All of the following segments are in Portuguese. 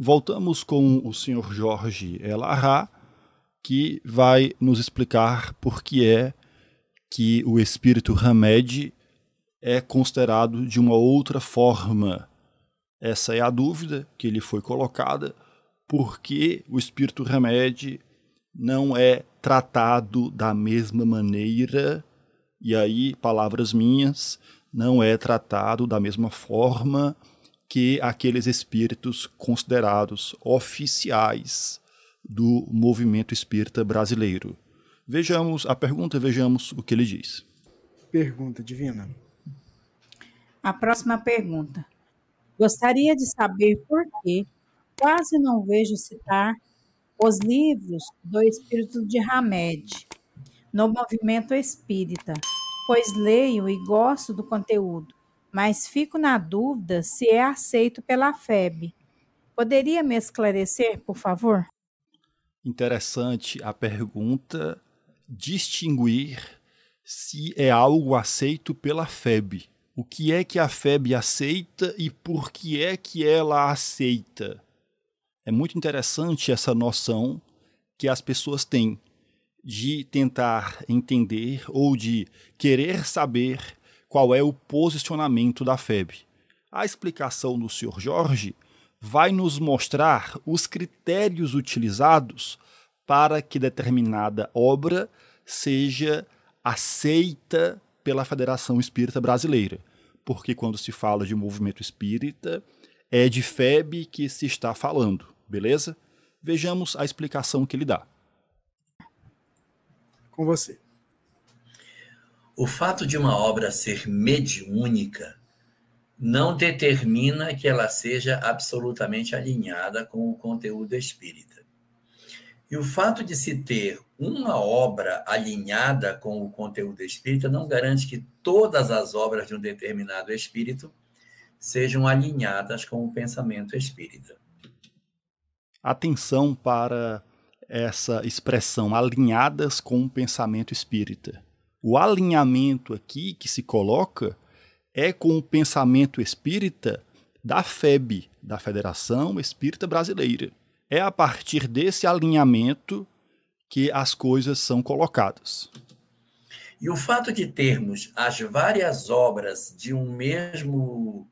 voltamos com o senhor Jorge Elarra, que vai nos explicar por que é que o espírito Hamed é considerado de uma outra forma. Essa é a dúvida que lhe foi colocada, por que o espírito Hamed não é tratado da mesma maneira, e aí, palavras minhas, não é tratado da mesma forma que aqueles espíritos considerados oficiais do movimento espírita brasileiro. Vejamos a pergunta, vejamos o que ele diz. Pergunta divina. A próxima pergunta. Gostaria de saber por que quase não vejo citar os livros do espírito de Hamed no movimento espírita, pois leio e gosto do conteúdo, mas fico na dúvida se é aceito pela FEB. Poderia me esclarecer, por favor? Interessante a pergunta. Distinguir se é algo aceito pela FEB. O que é que a FEB aceita e por que é que ela aceita? É muito interessante essa noção que as pessoas têm de tentar entender ou de querer saber qual é o posicionamento da FEB. A explicação do Sr. Jorge vai nos mostrar os critérios utilizados para que determinada obra seja aceita pela Federação Espírita Brasileira. Porque quando se fala de movimento espírita, é de FEB que se está falando, beleza? Vejamos a explicação que ele dá. Com você. O fato de uma obra ser mediúnica não determina que ela seja absolutamente alinhada com o conteúdo espírita. E o fato de se ter uma obra alinhada com o conteúdo espírita não garante que todas as obras de um determinado espírito sejam alinhadas com o pensamento espírita. Atenção para essa expressão, alinhadas com o pensamento espírita o alinhamento aqui que se coloca é com o pensamento espírita da FEB, da Federação Espírita Brasileira. É a partir desse alinhamento que as coisas são colocadas. E o fato de termos as várias obras de um mesmo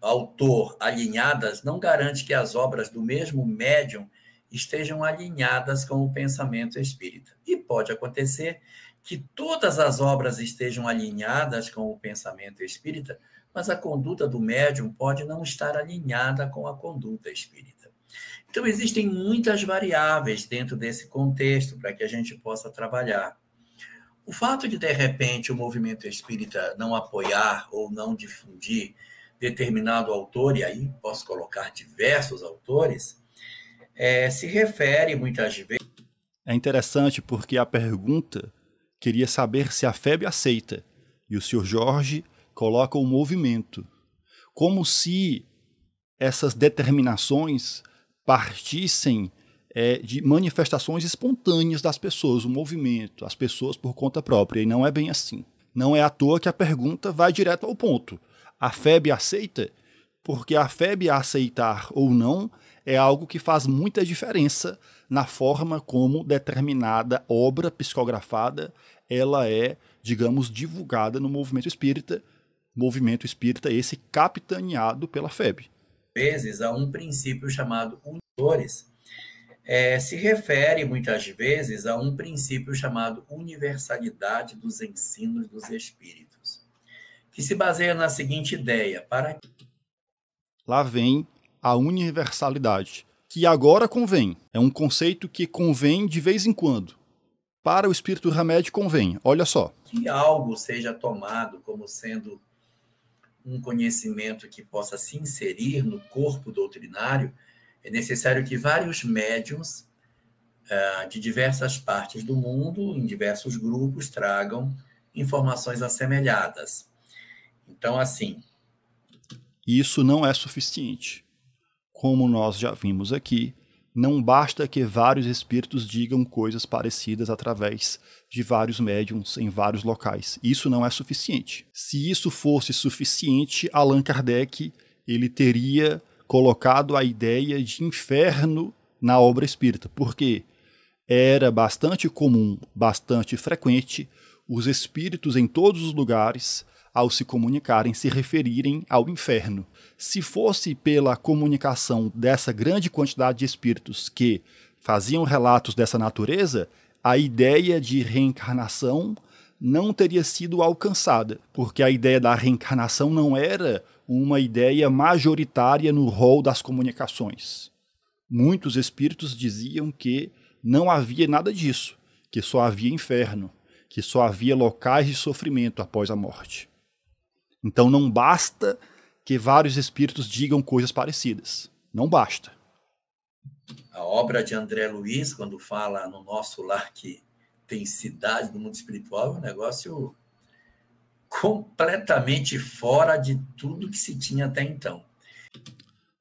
autor alinhadas não garante que as obras do mesmo médium estejam alinhadas com o pensamento espírita. E pode acontecer que todas as obras estejam alinhadas com o pensamento espírita, mas a conduta do médium pode não estar alinhada com a conduta espírita. Então, existem muitas variáveis dentro desse contexto para que a gente possa trabalhar. O fato de, de repente, o movimento espírita não apoiar ou não difundir determinado autor, e aí posso colocar diversos autores, é, se refere muitas vezes. É interessante porque a pergunta queria saber se a FEB aceita, e o Sr. Jorge coloca o movimento, como se essas determinações partissem é, de manifestações espontâneas das pessoas, o movimento, as pessoas por conta própria, e não é bem assim. Não é à toa que a pergunta vai direto ao ponto. A FEB aceita? Porque a FEB aceitar ou não é algo que faz muita diferença na forma como determinada obra psicografada ela é, digamos, divulgada no movimento espírita, movimento espírita esse capitaneado pela FEB. Vezes a um princípio chamado unidores, é, se refere muitas vezes a um princípio chamado universalidade dos ensinos dos espíritos, que se baseia na seguinte ideia: para lá vem a universalidade, que agora convém, é um conceito que convém de vez em quando. Para o espírito remédio convém, olha só. Que algo seja tomado como sendo um conhecimento que possa se inserir no corpo doutrinário, é necessário que vários médiums uh, de diversas partes do mundo, em diversos grupos, tragam informações assemelhadas. Então, assim. Isso não é suficiente. Como nós já vimos aqui, não basta que vários espíritos digam coisas parecidas através de vários médiums em vários locais. Isso não é suficiente. Se isso fosse suficiente, Allan Kardec ele teria colocado a ideia de inferno na obra espírita, porque era bastante comum, bastante frequente os espíritos em todos os lugares ao se comunicarem, se referirem ao inferno. Se fosse pela comunicação dessa grande quantidade de espíritos que faziam relatos dessa natureza, a ideia de reencarnação não teria sido alcançada, porque a ideia da reencarnação não era uma ideia majoritária no rol das comunicações. Muitos espíritos diziam que não havia nada disso, que só havia inferno, que só havia locais de sofrimento após a morte. Então não basta que vários espíritos digam coisas parecidas. Não basta. A obra de André Luiz, quando fala no nosso lar que tem cidade no mundo espiritual, é um negócio completamente fora de tudo que se tinha até então.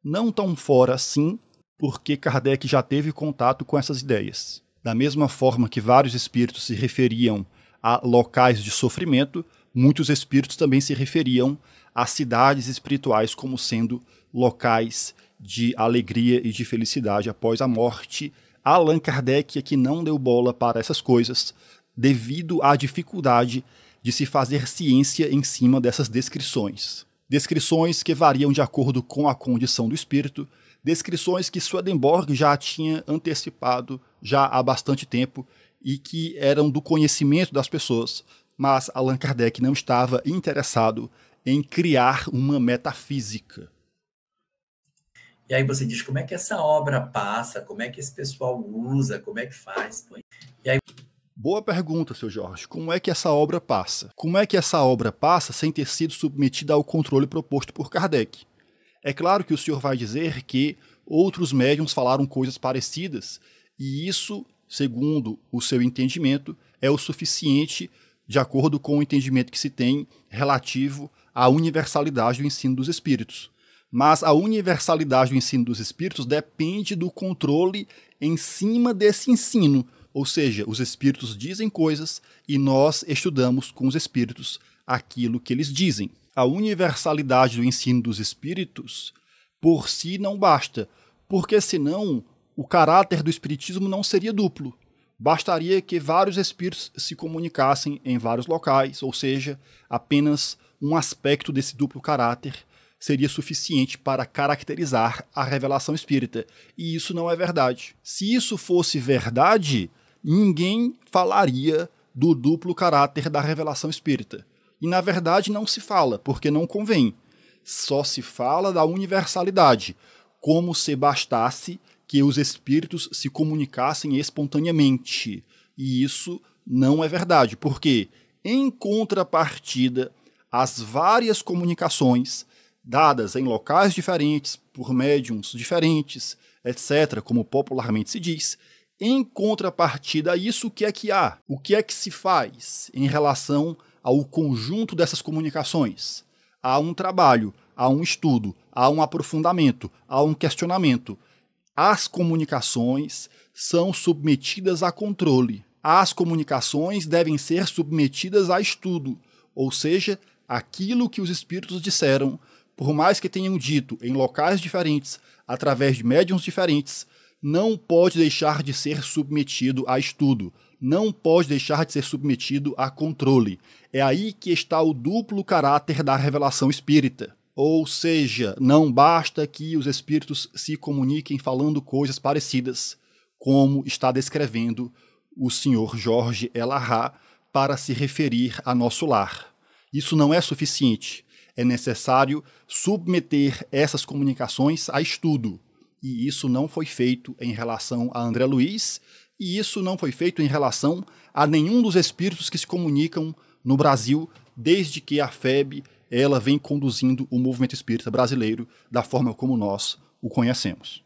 Não tão fora assim, porque Kardec já teve contato com essas ideias. Da mesma forma que vários espíritos se referiam a locais de sofrimento, muitos espíritos também se referiam às cidades espirituais como sendo locais de alegria e de felicidade após a morte. Allan Kardec é que não deu bola para essas coisas, devido à dificuldade de se fazer ciência em cima dessas descrições. Descrições que variam de acordo com a condição do espírito, descrições que Swedenborg já tinha antecipado já há bastante tempo e que eram do conhecimento das pessoas, mas Allan Kardec não estava interessado em criar uma metafísica. E aí você diz como é que essa obra passa, como é que esse pessoal usa, como é que faz. E aí... Boa pergunta, seu Jorge. Como é que essa obra passa? Como é que essa obra passa sem ter sido submetida ao controle proposto por Kardec? É claro que o senhor vai dizer que outros médiums falaram coisas parecidas, e isso, segundo o seu entendimento, é o suficiente de acordo com o entendimento que se tem relativo à universalidade do ensino dos espíritos. Mas a universalidade do ensino dos espíritos depende do controle em cima desse ensino, ou seja, os espíritos dizem coisas e nós estudamos com os espíritos aquilo que eles dizem. A universalidade do ensino dos espíritos por si não basta, porque senão o caráter do espiritismo não seria duplo. Bastaria que vários espíritos se comunicassem em vários locais, ou seja, apenas um aspecto desse duplo caráter seria suficiente para caracterizar a revelação espírita. E isso não é verdade. Se isso fosse verdade, ninguém falaria do duplo caráter da revelação espírita. E na verdade não se fala, porque não convém. Só se fala da universalidade, como se bastasse que os espíritos se comunicassem espontaneamente. E isso não é verdade, porque, em contrapartida, as várias comunicações dadas em locais diferentes, por médiums diferentes, etc., como popularmente se diz, em contrapartida a isso, o que é que há? O que é que se faz em relação ao conjunto dessas comunicações? Há um trabalho, há um estudo, há um aprofundamento, há um questionamento as comunicações são submetidas a controle. As comunicações devem ser submetidas a estudo, ou seja, aquilo que os espíritos disseram, por mais que tenham dito em locais diferentes, através de médiums diferentes, não pode deixar de ser submetido a estudo, não pode deixar de ser submetido a controle. É aí que está o duplo caráter da revelação espírita. Ou seja, não basta que os espíritos se comuniquem falando coisas parecidas, como está descrevendo o senhor Jorge Elarrá para se referir a nosso lar. Isso não é suficiente. É necessário submeter essas comunicações a estudo. E isso não foi feito em relação a André Luiz, e isso não foi feito em relação a nenhum dos espíritos que se comunicam no Brasil desde que a FEB ela vem conduzindo o movimento espírita brasileiro da forma como nós o conhecemos.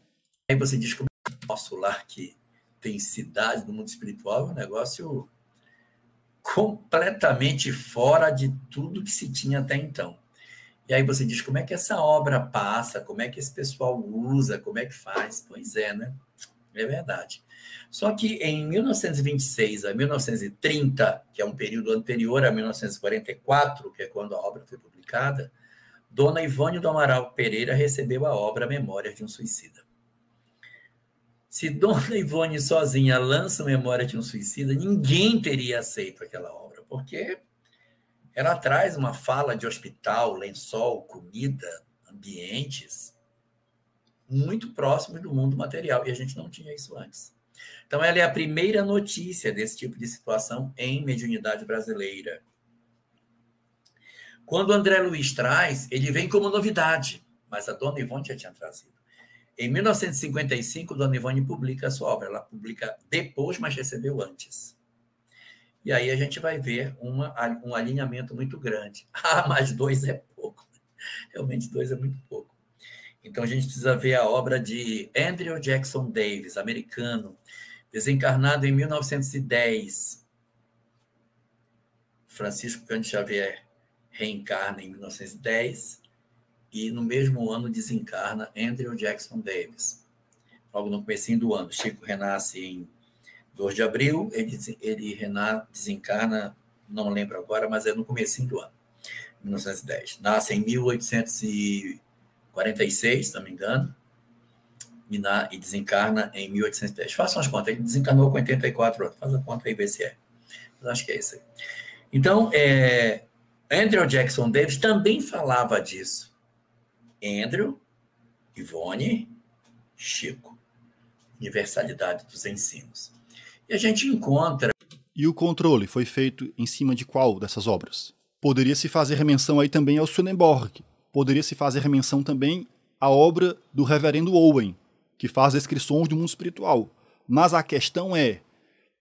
Aí você que o nosso lar que tem cidade no mundo espiritual, é um negócio completamente fora de tudo que se tinha até então. E aí você diz como é que essa obra passa, como é que esse pessoal usa, como é que faz? Pois é, né? É verdade. Só que em 1926 a 1930, que é um período anterior a 1944, que é quando a obra foi publicada, Dona Ivone do Amaral Pereira recebeu a obra Memórias de um Suicida. Se Dona Ivone sozinha lança Memórias de um Suicida, ninguém teria aceito aquela obra, porque ela traz uma fala de hospital, lençol, comida, ambientes, muito próximos do mundo material, e a gente não tinha isso antes. Então, ela é a primeira notícia desse tipo de situação em mediunidade brasileira. Quando André Luiz traz, ele vem como novidade, mas a dona Ivone já tinha trazido. Em 1955, dona Ivone publica a sua obra. Ela publica depois, mas recebeu antes. E aí a gente vai ver uma, um alinhamento muito grande. Ah, mas dois é pouco. Realmente, dois é muito pouco. Então a gente precisa ver a obra de Andrew Jackson Davis, americano, desencarnado em 1910. Francisco Cândido Xavier reencarna em 1910 e no mesmo ano desencarna Andrew Jackson Davis. Logo no começo do ano, Chico renasce em 2 de abril, ele, ele renasce, desencarna, não lembro agora, mas é no começo do ano, 1910. Nasce em 1800 46, se não me engano, e, e desencarna em 1810. Faça umas contas, ele desencarnou com 84 anos, faz a conta aí, vê é. Mas acho que é isso aí. Então, é, Andrew Jackson Davis também falava disso. Andrew, Ivone, Chico. Universalidade dos ensinos. E a gente encontra. E o controle foi feito em cima de qual dessas obras? Poderia-se fazer menção aí também ao Swedenborg, poderia se fazer menção também à obra do reverendo Owen, que faz descrições do mundo espiritual. Mas a questão é: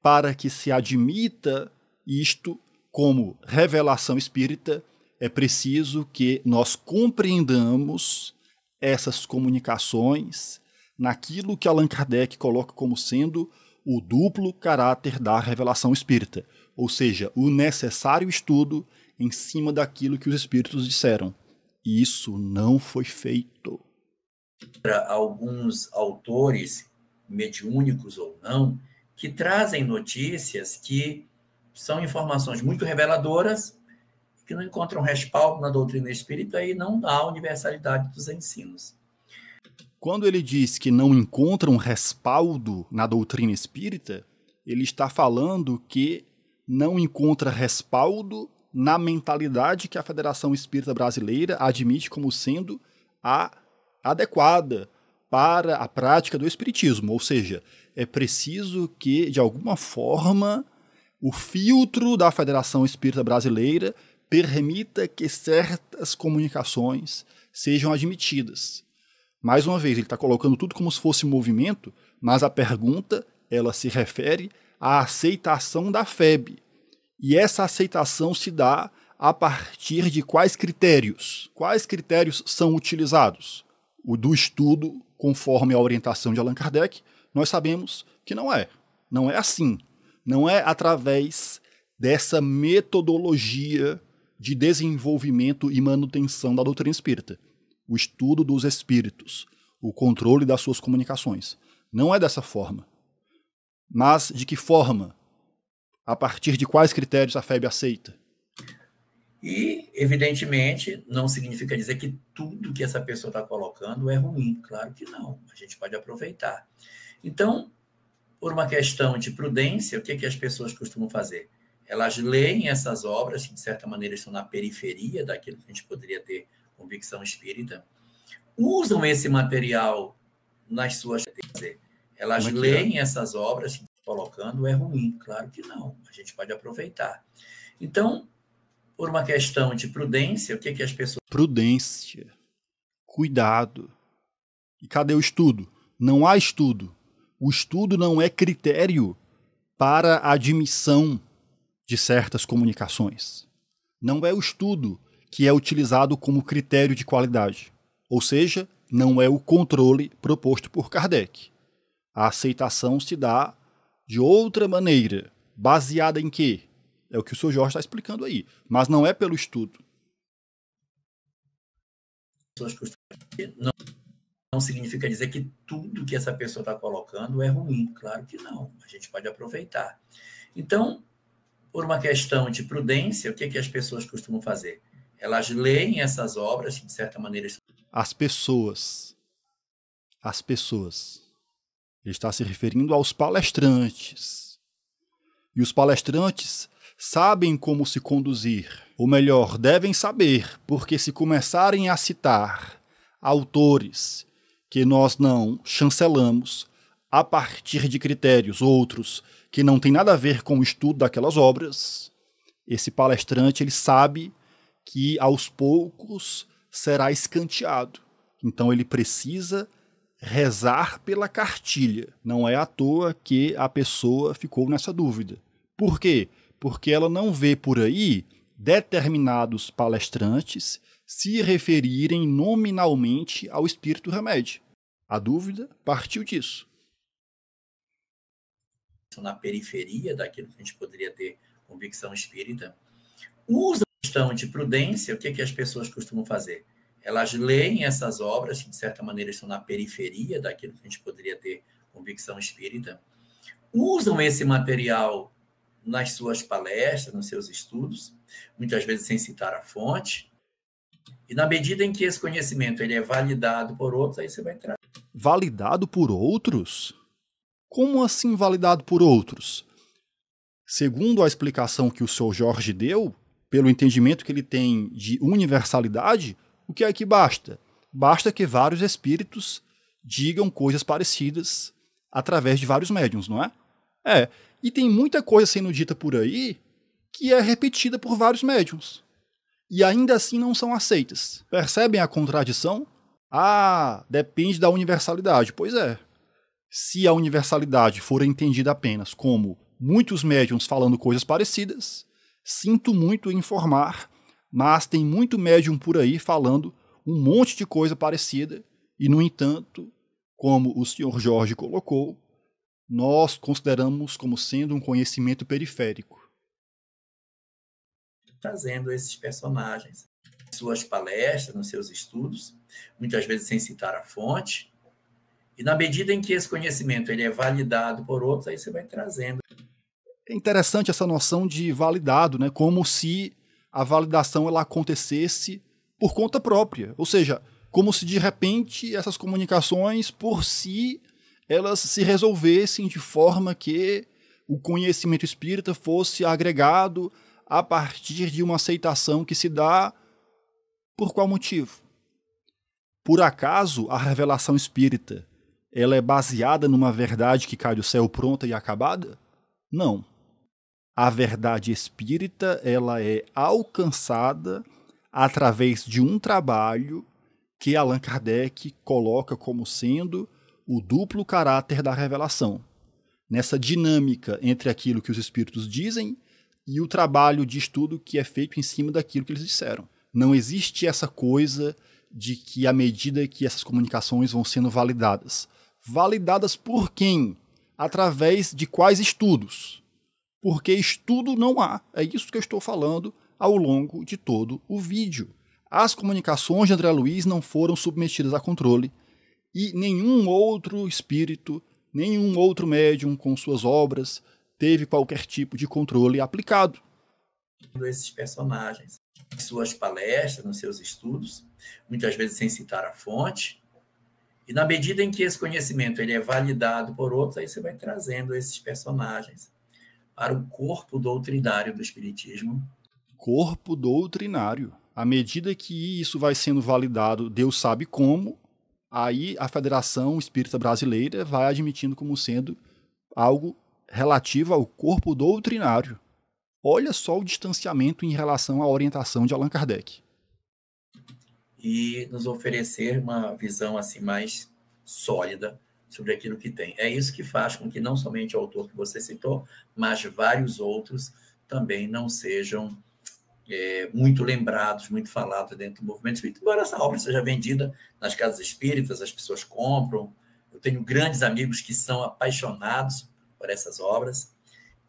para que se admita isto como revelação espírita, é preciso que nós compreendamos essas comunicações naquilo que Allan Kardec coloca como sendo o duplo caráter da revelação espírita, ou seja, o necessário estudo em cima daquilo que os espíritos disseram. Isso não foi feito. Para alguns autores, mediúnicos ou não, que trazem notícias que são informações muito reveladoras, que não encontram respaldo na doutrina espírita e não há universalidade dos ensinos. Quando ele diz que não encontram respaldo na doutrina espírita, ele está falando que não encontra respaldo na mentalidade que a Federação Espírita Brasileira admite como sendo a adequada para a prática do espiritismo, ou seja, é preciso que de alguma forma o filtro da Federação Espírita Brasileira permita que certas comunicações sejam admitidas. Mais uma vez, ele está colocando tudo como se fosse movimento, mas a pergunta ela se refere à aceitação da FEB, e essa aceitação se dá a partir de quais critérios? Quais critérios são utilizados? O do estudo, conforme a orientação de Allan Kardec, nós sabemos que não é. Não é assim. Não é através dessa metodologia de desenvolvimento e manutenção da doutrina espírita. O estudo dos espíritos, o controle das suas comunicações. Não é dessa forma. Mas de que forma? A partir de quais critérios a FEB aceita? E, evidentemente, não significa dizer que tudo que essa pessoa está colocando é ruim. Claro que não. A gente pode aproveitar. Então, por uma questão de prudência, o que, que as pessoas costumam fazer? Elas leem essas obras, que de certa maneira estão na periferia daquilo que a gente poderia ter convicção espírita, usam esse material nas suas. Elas é é? leem essas obras, que colocando é ruim, claro que não, a gente pode aproveitar. Então, por uma questão de prudência, o que, que as pessoas. Prudência, cuidado. E cadê o estudo? Não há estudo. O estudo não é critério para a admissão de certas comunicações. Não é o estudo que é utilizado como critério de qualidade. Ou seja, não é o controle proposto por Kardec. A aceitação se dá de outra maneira, baseada em quê? É o que o seu Jorge está explicando aí, mas não é pelo estudo. Não, não significa dizer que tudo que essa pessoa está colocando é ruim, claro que não, a gente pode aproveitar. Então, por uma questão de prudência, o que, é que as pessoas costumam fazer? Elas leem essas obras, que de certa maneira. As pessoas. As pessoas. Ele está se referindo aos palestrantes. E os palestrantes sabem como se conduzir, ou melhor, devem saber, porque se começarem a citar autores que nós não chancelamos a partir de critérios outros que não têm nada a ver com o estudo daquelas obras, esse palestrante ele sabe que aos poucos será escanteado. Então ele precisa rezar pela cartilha. Não é à toa que a pessoa ficou nessa dúvida. Por quê? Porque ela não vê por aí determinados palestrantes se referirem nominalmente ao espírito remédio. A dúvida partiu disso. Na periferia daquilo que a gente poderia ter convicção espírita, usa a questão de prudência, o que, é que as pessoas costumam fazer? elas leem essas obras, que de certa maneira estão na periferia daquilo que a gente poderia ter convicção espírita, usam esse material nas suas palestras, nos seus estudos, muitas vezes sem citar a fonte. E na medida em que esse conhecimento ele é validado por outros, aí você vai entrar. Validado por outros? Como assim validado por outros? Segundo a explicação que o senhor Jorge deu, pelo entendimento que ele tem de universalidade, o que é que basta? Basta que vários espíritos digam coisas parecidas através de vários médiums, não é? É. E tem muita coisa sendo dita por aí que é repetida por vários médiums. E ainda assim não são aceitas. Percebem a contradição? Ah, depende da universalidade. Pois é. Se a universalidade for entendida apenas como muitos médiums falando coisas parecidas, sinto muito informar mas tem muito médium por aí falando um monte de coisa parecida, e no entanto, como o senhor Jorge colocou, nós consideramos como sendo um conhecimento periférico. Trazendo esses personagens em suas palestras, nos seus estudos, muitas vezes sem citar a fonte, e na medida em que esse conhecimento ele é validado por outros, aí você vai trazendo. É interessante essa noção de validado, né? como se a validação ela acontecesse por conta própria. Ou seja, como se de repente essas comunicações por si elas se resolvessem de forma que o conhecimento espírita fosse agregado a partir de uma aceitação que se dá por qual motivo? Por acaso a revelação espírita ela é baseada numa verdade que cai do céu pronta e acabada? Não a verdade espírita ela é alcançada através de um trabalho que Allan Kardec coloca como sendo o duplo caráter da revelação. Nessa dinâmica entre aquilo que os espíritos dizem e o trabalho de estudo que é feito em cima daquilo que eles disseram. Não existe essa coisa de que, à medida que essas comunicações vão sendo validadas, validadas por quem? Através de quais estudos? porque estudo não há. É isso que eu estou falando ao longo de todo o vídeo. As comunicações de André Luiz não foram submetidas a controle e nenhum outro espírito, nenhum outro médium com suas obras teve qualquer tipo de controle aplicado. Esses personagens, em suas palestras, nos seus estudos, muitas vezes sem citar a fonte, e na medida em que esse conhecimento ele é validado por outros, aí você vai trazendo esses personagens para o corpo doutrinário do Espiritismo. Corpo doutrinário. À medida que isso vai sendo validado, Deus sabe como, aí a Federação Espírita Brasileira vai admitindo como sendo algo relativo ao corpo doutrinário. Olha só o distanciamento em relação à orientação de Allan Kardec. E nos oferecer uma visão assim mais sólida sobre aquilo que tem. É isso que faz com que não somente o autor que você citou, mas vários outros também não sejam é, muito lembrados, muito falados dentro do movimento espírita. Embora essa obra seja vendida nas casas espíritas, as pessoas compram. Eu tenho grandes amigos que são apaixonados por essas obras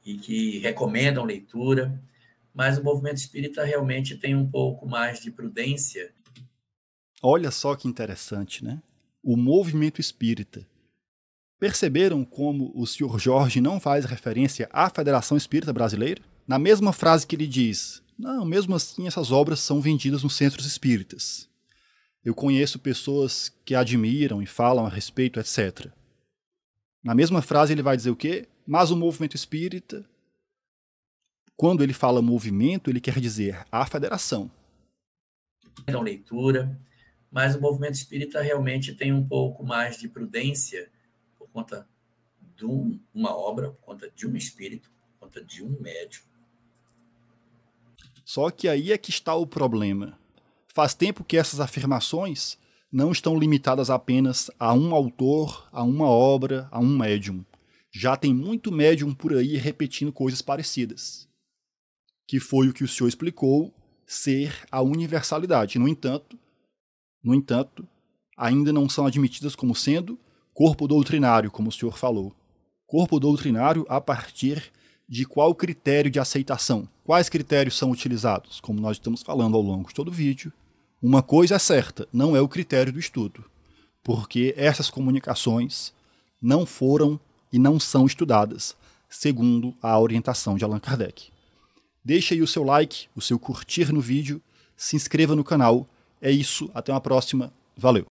e que recomendam leitura, mas o movimento espírita realmente tem um pouco mais de prudência. Olha só que interessante, né? O movimento espírita Perceberam como o Sr. Jorge não faz referência à Federação Espírita Brasileira? Na mesma frase que ele diz: Não, mesmo assim essas obras são vendidas nos centros espíritas. Eu conheço pessoas que admiram e falam a respeito, etc. Na mesma frase ele vai dizer o quê? Mas o movimento espírita, quando ele fala movimento, ele quer dizer a federação. Então, leitura, mas o movimento espírita realmente tem um pouco mais de prudência conta de um, uma obra, por conta de um espírito, por conta de um médium. Só que aí é que está o problema. Faz tempo que essas afirmações não estão limitadas apenas a um autor, a uma obra, a um médium. Já tem muito médium por aí repetindo coisas parecidas. Que foi o que o senhor explicou ser a universalidade. No entanto, no entanto, ainda não são admitidas como sendo corpo doutrinário, como o senhor falou. Corpo doutrinário a partir de qual critério de aceitação? Quais critérios são utilizados? Como nós estamos falando ao longo de todo o vídeo, uma coisa é certa, não é o critério do estudo, porque essas comunicações não foram e não são estudadas, segundo a orientação de Allan Kardec. Deixe aí o seu like, o seu curtir no vídeo, se inscreva no canal. É isso, até uma próxima. Valeu!